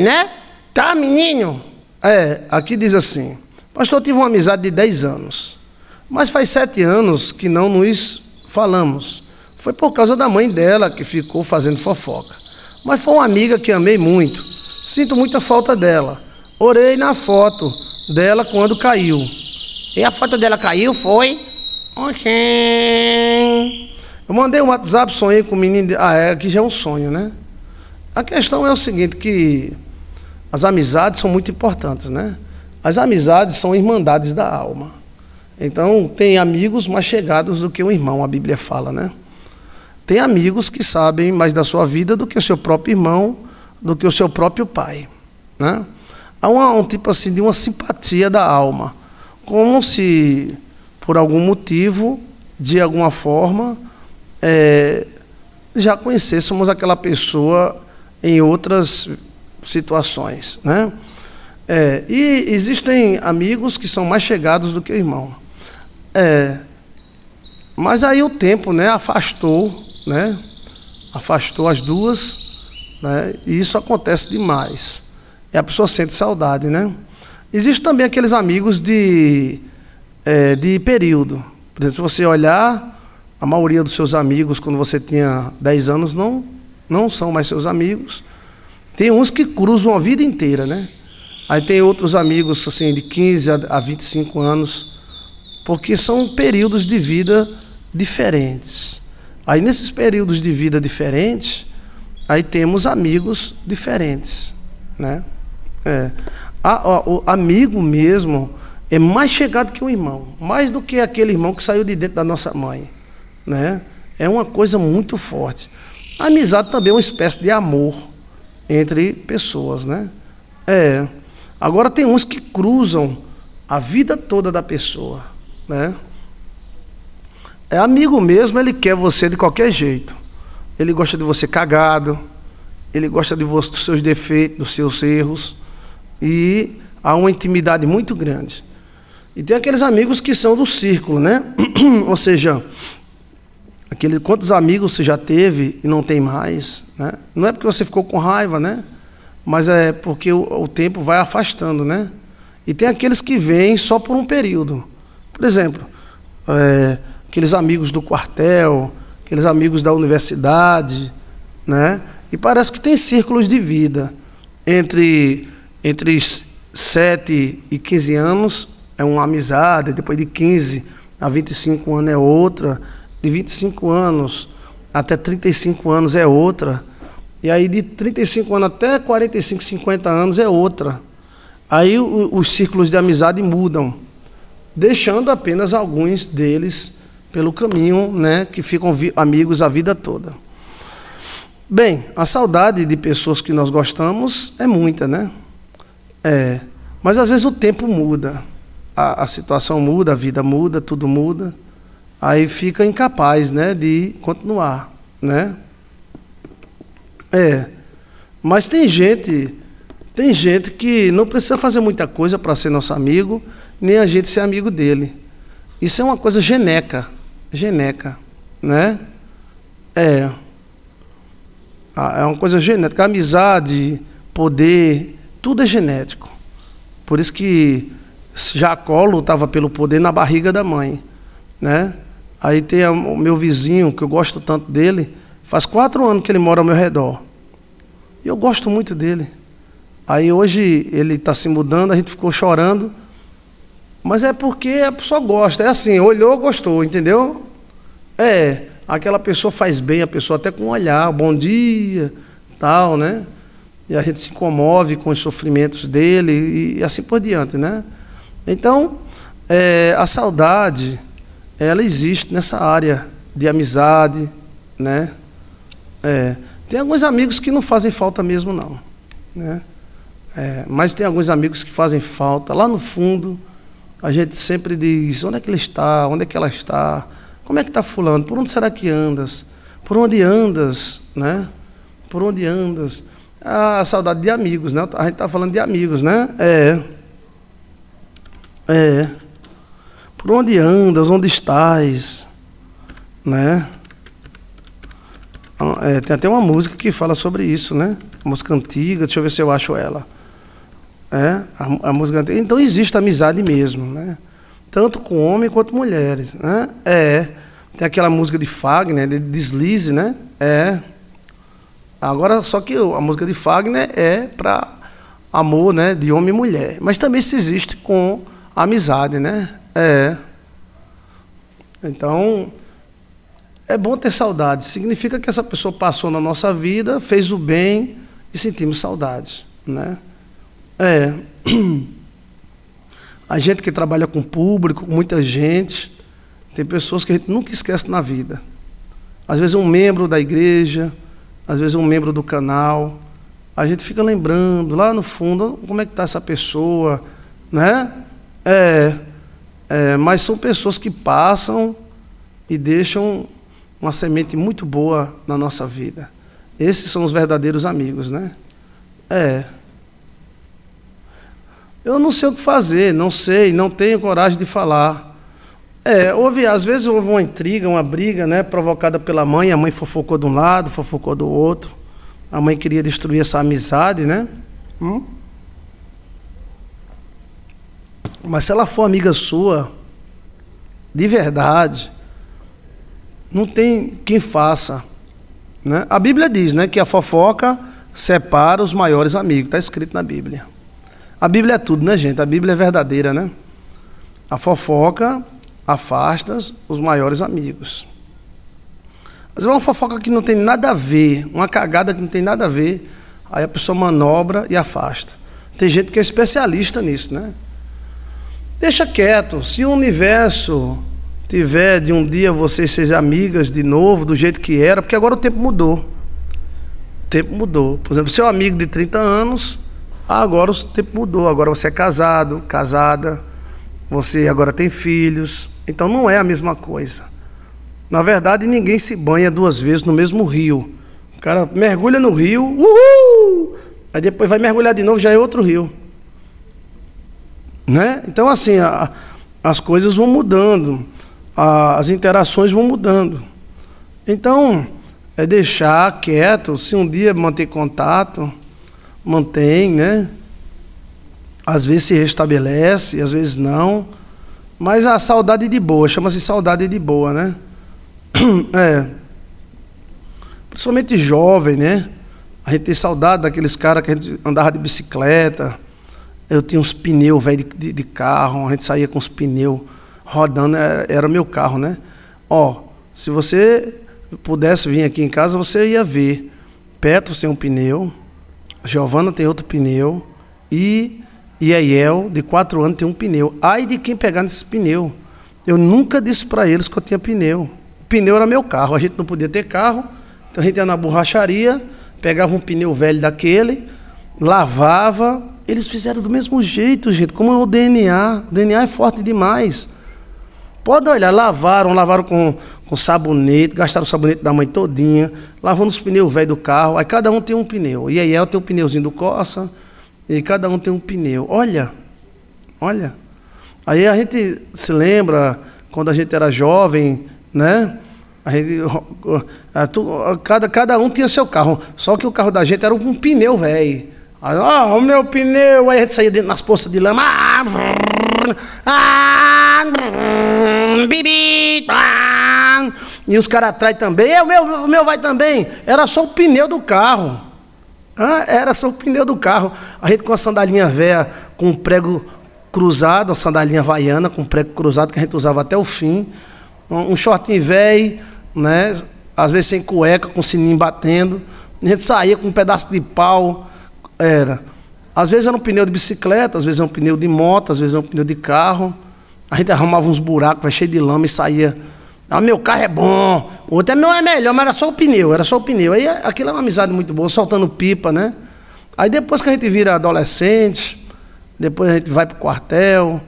Né? Tá, menino? É, aqui diz assim: Pastor, eu tive uma amizade de 10 anos, mas faz 7 anos que não nos falamos. Foi por causa da mãe dela que ficou fazendo fofoca. Mas foi uma amiga que amei muito. Sinto muita falta dela. Orei na foto dela quando caiu. E a foto dela caiu, foi? Ok. Eu mandei um WhatsApp, sonhei com o menino. De... Ah, é, aqui já é um sonho, né? A questão é o seguinte, que as amizades são muito importantes, né? As amizades são irmandades da alma. Então, tem amigos mais chegados do que um irmão, a Bíblia fala, né? Tem amigos que sabem mais da sua vida do que o seu próprio irmão, do que o seu próprio pai, né? Há um tipo assim de uma simpatia da alma, como se por algum motivo, de alguma forma, é, já conhecêssemos aquela pessoa em outras situações. Né? É, e existem amigos que são mais chegados do que o irmão. É, mas aí o tempo né, afastou, né, afastou as duas, né, e isso acontece demais. E a pessoa sente saudade. Né? Existem também aqueles amigos de, é, de período. Por exemplo, se você olhar, a maioria dos seus amigos, quando você tinha 10 anos, não, não são mais seus amigos. Tem uns que cruzam a vida inteira, né? Aí tem outros amigos assim de 15 a 25 anos, porque são períodos de vida diferentes. Aí nesses períodos de vida diferentes, aí temos amigos diferentes, né? É. A, a, o amigo mesmo é mais chegado que um irmão, mais do que aquele irmão que saiu de dentro da nossa mãe, né? É uma coisa muito forte. A amizade também é uma espécie de amor, entre pessoas, né? É. Agora tem uns que cruzam a vida toda da pessoa, né? É amigo mesmo, ele quer você de qualquer jeito. Ele gosta de você cagado, ele gosta de você, dos seus defeitos, dos seus erros. E há uma intimidade muito grande. E tem aqueles amigos que são do círculo, né? Ou seja, Aquele, quantos amigos você já teve e não tem mais? Né? Não é porque você ficou com raiva, né? Mas é porque o, o tempo vai afastando, né? E tem aqueles que vêm só por um período. Por exemplo, é, aqueles amigos do quartel, aqueles amigos da universidade, né? E parece que tem círculos de vida. Entre, entre 7 e 15 anos é uma amizade, depois de 15 a 25 anos é outra de 25 anos até 35 anos é outra. E aí de 35 anos até 45, 50 anos é outra. Aí o, os círculos de amizade mudam, deixando apenas alguns deles pelo caminho, né, que ficam amigos a vida toda. Bem, a saudade de pessoas que nós gostamos é muita, né? É, mas às vezes o tempo muda, a, a situação muda, a vida muda, tudo muda aí fica incapaz né, de continuar. Né? É. Mas tem gente, tem gente que não precisa fazer muita coisa para ser nosso amigo, nem a gente ser amigo dele. Isso é uma coisa geneca. Geneca. Né? É. Ah, é uma coisa genética. Amizade, poder, tudo é genético. Por isso que Jacó lutava pelo poder na barriga da mãe. Né? Aí tem o meu vizinho, que eu gosto tanto dele, faz quatro anos que ele mora ao meu redor. E eu gosto muito dele. Aí hoje ele está se mudando, a gente ficou chorando. Mas é porque a pessoa gosta. É assim, olhou, gostou, entendeu? É, aquela pessoa faz bem, a pessoa até com um olhar, bom dia, tal, né? E a gente se comove com os sofrimentos dele e, assim por diante, né? Então, é, a saudade ela existe nessa área de amizade, né? É, tem alguns amigos que não fazem falta mesmo, não. Né? É, mas tem alguns amigos que fazem falta. Lá no fundo, a gente sempre diz, onde é que ele está? Onde é que ela está? Como é que está fulano? Por onde será que andas? Por onde andas? Né? Por onde andas? A ah, saudade de amigos, né? A gente está falando de amigos, né? É. É. Por onde andas? Onde estás? Né? Ah, é, tem até uma música que fala sobre isso, né? música antiga, deixa eu ver se eu acho ela. É, a, a música antiga. Então existe amizade mesmo, né? Tanto com homem quanto mulheres, né? É. Tem aquela música de Fagner, de Deslize, né? É. Agora, só que a música de Fagner é para amor, né? De homem e mulher. Mas também se existe com amizade, né? É. Então, é bom ter saudade. Significa que essa pessoa passou na nossa vida, fez o bem e sentimos saudades, né? É. A gente que trabalha com público, com muita gente, tem pessoas que a gente nunca esquece na vida. Às vezes um membro da igreja, às vezes um membro do canal, a gente fica lembrando lá no fundo como é que está essa pessoa, né? É. É, mas são pessoas que passam e deixam uma semente muito boa na nossa vida. Esses são os verdadeiros amigos, né? É. Eu não sei o que fazer, não sei, não tenho coragem de falar. É, houve, às vezes houve uma intriga, uma briga, né, provocada pela mãe, a mãe fofocou de um lado, fofocou do outro. A mãe queria destruir essa amizade, né? Hum? Mas se ela for amiga sua, de verdade, não tem quem faça. Né? A Bíblia diz né, que a fofoca separa os maiores amigos, está escrito na Bíblia. A Bíblia é tudo, né, gente? A Bíblia é verdadeira, né? A fofoca afasta os maiores amigos. Mas é uma fofoca que não tem nada a ver, uma cagada que não tem nada a ver, aí a pessoa manobra e afasta. Tem gente que é especialista nisso, né? Deixa quieto. Se o universo tiver de um dia vocês sejam amigas de novo, do jeito que era, porque agora o tempo mudou. O tempo mudou. Por exemplo, seu amigo de 30 anos, agora o tempo mudou. Agora você é casado, casada, você agora tem filhos. Então não é a mesma coisa. Na verdade, ninguém se banha duas vezes no mesmo rio. O cara mergulha no rio, uhul! Aí depois vai mergulhar de novo, já é outro rio. Né? Então, assim, a, as coisas vão mudando, a, as interações vão mudando. Então, é deixar quieto, se um dia manter contato, mantém, né? Às vezes se restabelece, às vezes não. Mas a saudade de boa, chama-se saudade de boa, né? É. Principalmente jovem, né? A gente tem saudade daqueles caras que a gente andava de bicicleta, eu tinha uns pneus velho de, de, de, carro, a gente saía com os pneus rodando, é, era meu carro, né? Ó, se você pudesse vir aqui em casa, você ia ver. Petros tem um pneu, Giovana tem outro pneu e Iael, de quatro anos, tem um pneu. Ai de quem pegar nesse pneu. Eu nunca disse para eles que eu tinha pneu. O pneu era meu carro, a gente não podia ter carro, então a gente ia na borracharia, pegava um pneu velho daquele, lavava, eles fizeram do mesmo jeito, gente. Como é o DNA. O DNA é forte demais. Pode olhar, lavaram, lavaram com, com sabonete, gastaram o sabonete da mãe todinha, lavando os pneus velhos do carro. Aí cada um tem um pneu. E aí ela tem um pneuzinho do Corsa, e cada um tem um pneu. Olha, olha. Aí a gente se lembra, quando a gente era jovem, né? Gente, cada, cada um tinha seu carro. Só que o carro da gente era um pneu velho. Aí, ó, ah, o meu pneu, aí a gente saía dentro nas poças de lama. Ah, ah, ah, ah, e os caras atrás também. É, o meu, o meu vai também. Era só o pneu do carro. Ah, era só o pneu do carro. A gente com a sandalinha velha, com o prego cruzado, uma sandalinha vaiana, com o prego cruzado que a gente usava até o fim. Um, um shortinho velho, né? Às vezes sem cueca, com o sininho batendo. A gente saía com um pedaço de pau era. Às vezes era um pneu de bicicleta, às vezes era um pneu de moto, às vezes era um pneu de carro. A gente arrumava uns buracos, cheio de lama e saía. Ah, meu carro é bom, o outro é meu é melhor, mas era só o pneu, era só o pneu. Aí aquilo é uma amizade muito boa, soltando pipa, né? Aí depois que a gente vira adolescente, depois a gente vai para o quartel,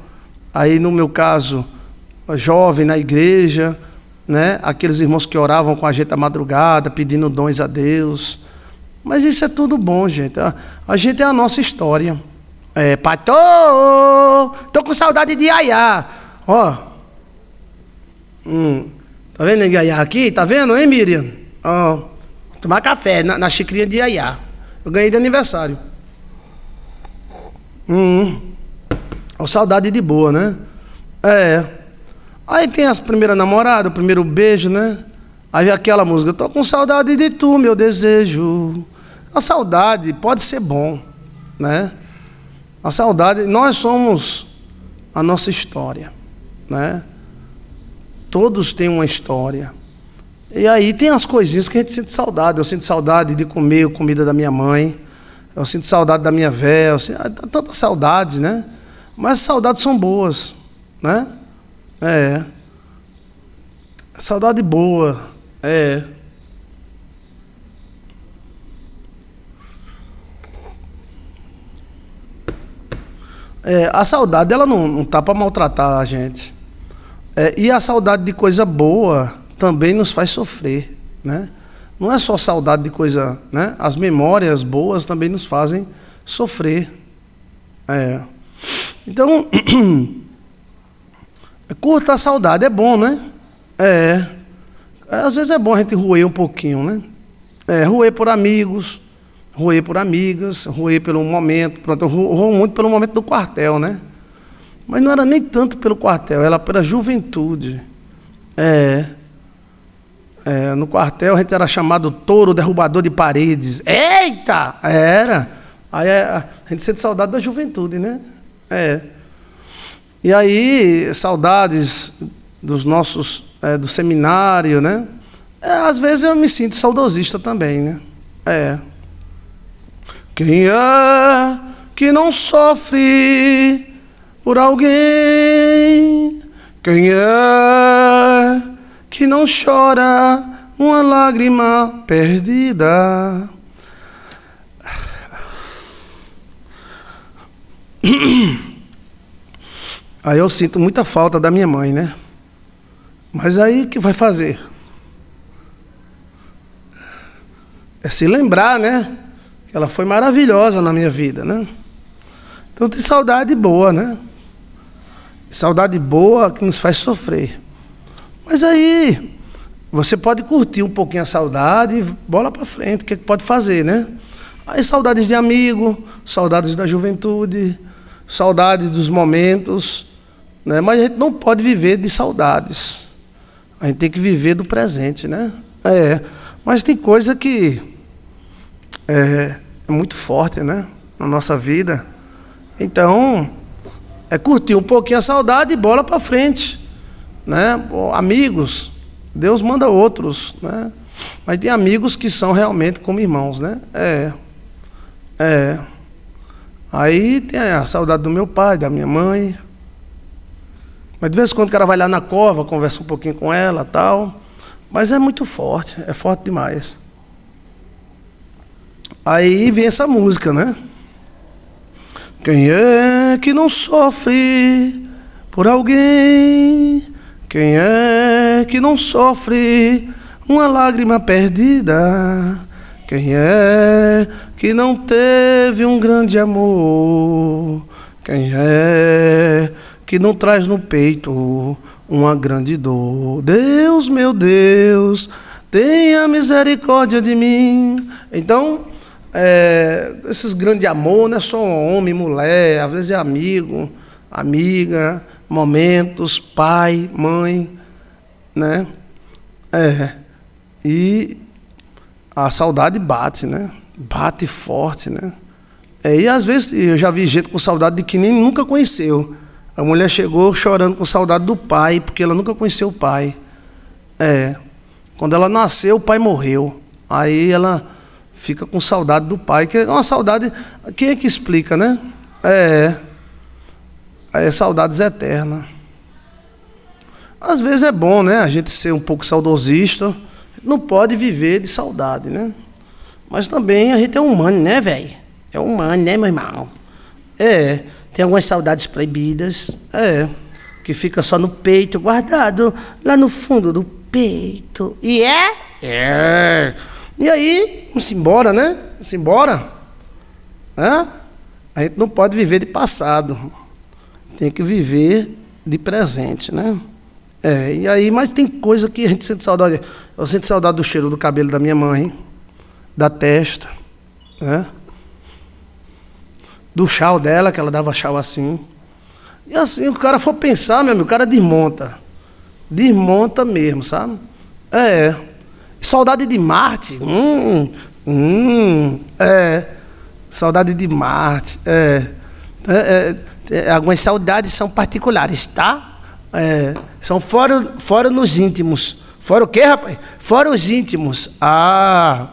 aí no meu caso, jovem na igreja, né? Aqueles irmãos que oravam com a gente à madrugada, pedindo dons a Deus. Mas isso é tudo bom, gente. A, a gente é a nossa história. É, patô, tô com saudade de Iaiá. Ó. Hum, tá vendo Iaiá aqui? Tá vendo, hein, Miriam? Ó, tomar café na, na xicrinha de Iaiá. Eu ganhei de aniversário. Hum. Ó, saudade de boa, né? É. Aí tem as primeira namorada, o primeiro beijo, né? Aí vem aquela música, tô com saudade de tu, meu desejo. A saudade pode ser bom, né? A saudade, nós somos a nossa história, né? Todos têm uma história. E aí tem as coisinhas que a gente sente saudade. Eu sinto saudade de comer a comida da minha mãe. Eu sinto saudade da minha véia. Sinto... Ah, tá, tantas saudades, né? Mas saudades são boas, né? É. Saudade boa. É. É, a saudade, ela não, não tá para maltratar a gente. É, e a saudade de coisa boa também nos faz sofrer, né? Não é só saudade de coisa, né? As memórias boas também nos fazem sofrer. É. Então, curta a saudade, é bom, né? É. é. Às vezes é bom a gente roer um pouquinho, né? É, roer por amigos, roer por amigas, roer pelo momento, pronto, eu roo muito pelo momento do quartel, né? Mas não era nem tanto pelo quartel, era pela juventude. É. é no quartel a gente era chamado touro derrubador de paredes. Eita! Era. Aí é, a gente sente saudade da juventude, né? É. E aí, saudades dos nossos, é, do seminário, né? É, às vezes eu me sinto saudosista também, né? É. Quem é que não sofre por alguém? Quem é que não chora uma lágrima perdida? Aí eu sinto muita falta da minha mãe, né? Mas aí o que vai fazer? É se lembrar, né? Ela foi maravilhosa na minha vida, né? Então tem saudade boa, né? Saudade boa que nos faz sofrer. Mas aí você pode curtir um pouquinho a saudade e bola para frente, o que, é que pode fazer, né? Aí saudades de amigo, saudades da juventude, saudades dos momentos, né? Mas a gente não pode viver de saudades. A gente tem que viver do presente, né? É, mas tem coisa que é, é muito forte, né? Na nossa vida. Então, é curtir um pouquinho a saudade e bola para frente, né? Amigos, Deus manda outros, né? Mas tem amigos que são realmente como irmãos, né? É. É. Aí tem a saudade do meu pai, da minha mãe. Mas de vez em quando o cara vai lá na cova, conversa um pouquinho com ela, tal. Mas é muito forte, é forte demais. Aí vem essa música, né? Quem é que não sofre por alguém? Quem é que não sofre uma lágrima perdida? Quem é que não teve um grande amor? Quem é que não traz no peito uma grande dor? Deus, meu Deus, tenha misericórdia de mim. Então, é, esses grandes amor não é só homem, mulher, às vezes é amigo, amiga, momentos, pai, mãe, né? É. E a saudade bate, né? Bate forte, né? É, e às vezes eu já vi gente com saudade de que nem nunca conheceu. A mulher chegou chorando com saudade do pai, porque ela nunca conheceu o pai. É. Quando ela nasceu, o pai morreu. Aí ela fica com saudade do pai, que é uma saudade. Quem é que explica, né? É. É saudades eterna. Às vezes é bom, né? A gente ser um pouco saudosista. Não pode viver de saudade, né? Mas também a gente é humano, né, velho? É humano, né, meu irmão? É. Tem algumas saudades proibidas. É. Que fica só no peito, guardado lá no fundo do peito. E é? É. E aí, vamos embora, né? Vamos embora. A gente não pode viver de passado. Tem que viver de presente, né? É, e aí, mas tem coisa que a gente sente saudade. Eu sinto saudade do cheiro do cabelo da minha mãe, da testa, né? do chá dela, que ela dava chá assim. E assim, o cara for pensar, meu amigo, o cara desmonta. Desmonta mesmo, sabe? É. Saudade de Marte? Hum, hum, é. Saudade de Marte, é. é. é, é algumas saudades são particulares, tá? É, são fora, fora nos íntimos. Fora o quê, rapaz? Fora os íntimos. Ah,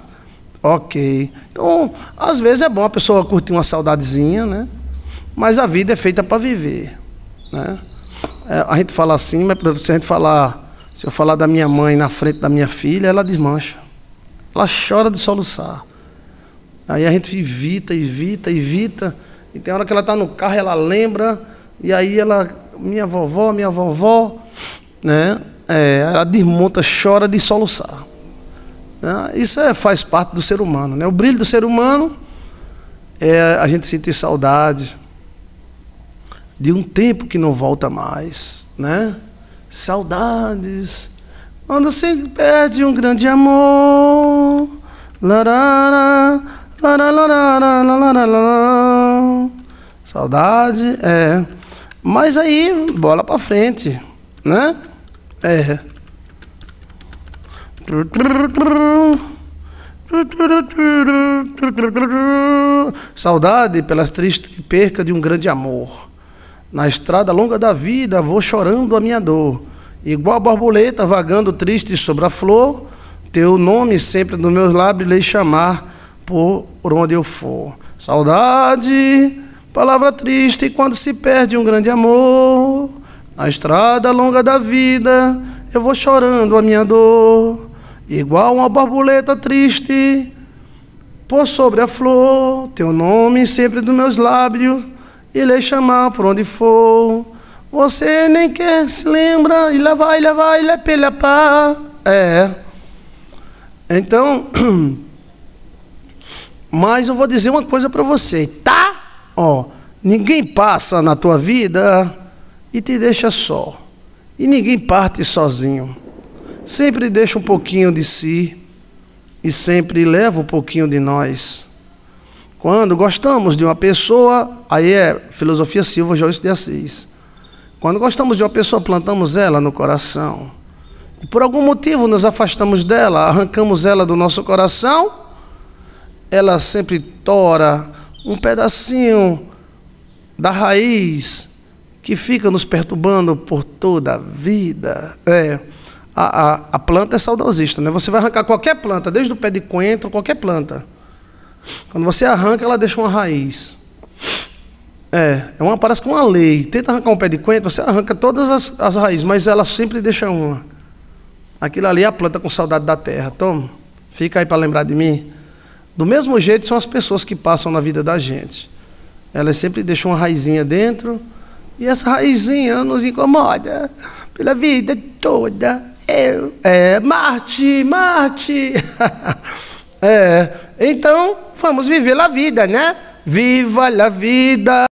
ok. Então, às vezes é bom a pessoa curtir uma saudadezinha, né? Mas a vida é feita para viver, né? É, a gente fala assim, mas se a gente falar se eu falar da minha mãe na frente da minha filha, ela desmancha. Ela chora de soluçar. Aí a gente evita, evita, evita. E tem hora que ela está no carro, ela lembra. E aí ela, minha vovó, minha vovó, né? É, ela desmonta, chora de soluçar. Né? Isso é, faz parte do ser humano. Né? O brilho do ser humano é a gente sentir saudade de um tempo que não volta mais, né? saudades. Quando se perde um grande amor. Saudade, é. Mas aí, bola pra frente, né? É. Saudade pela triste perca de um grande amor. Na estrada longa da vida vou chorando a minha dor. Igual a borboleta vagando triste sobre a flor, teu nome sempre nos meus lábios lei chamar por onde eu for. Saudade, palavra triste quando se perde um grande amor. Na estrada longa da vida eu vou chorando a minha dor. Igual uma borboleta triste por sobre a flor, teu nome sempre nos meus lábios e lhe chamar por onde for. Você nem quer se lembra, e lá vai, lá vai, lá é pela pá. É. Então, mas eu vou dizer uma coisa para você, tá? Ó, ninguém passa na tua vida e te deixa só. E ninguém parte sozinho. Sempre deixa um pouquinho de si e sempre leva um pouquinho de nós. Quando gostamos de uma pessoa, aí é filosofia Silva Joyce de Assis. Quando gostamos de uma pessoa, plantamos ela no coração. E por algum motivo nos afastamos dela, arrancamos ela do nosso coração, ela sempre tora um pedacinho da raiz que fica nos perturbando por toda a vida. É, a, a, a planta é saudosista, né? Você vai arrancar qualquer planta, desde o pé de coentro, qualquer planta. Quando você arranca, ela deixa uma raiz. É, é uma, parece que uma lei. Tenta arrancar um pé de coentro, você arranca todas as, as raízes, mas ela sempre deixa uma. Aquilo ali é a planta com saudade da terra. Toma, fica aí para lembrar de mim. Do mesmo jeito são as pessoas que passam na vida da gente. Elas sempre deixam uma raizinha dentro, e essa raizinha nos incomoda pela vida toda. Eu, é, Marte, Marte. é, então vamos viver a vida, né? Viva a vida!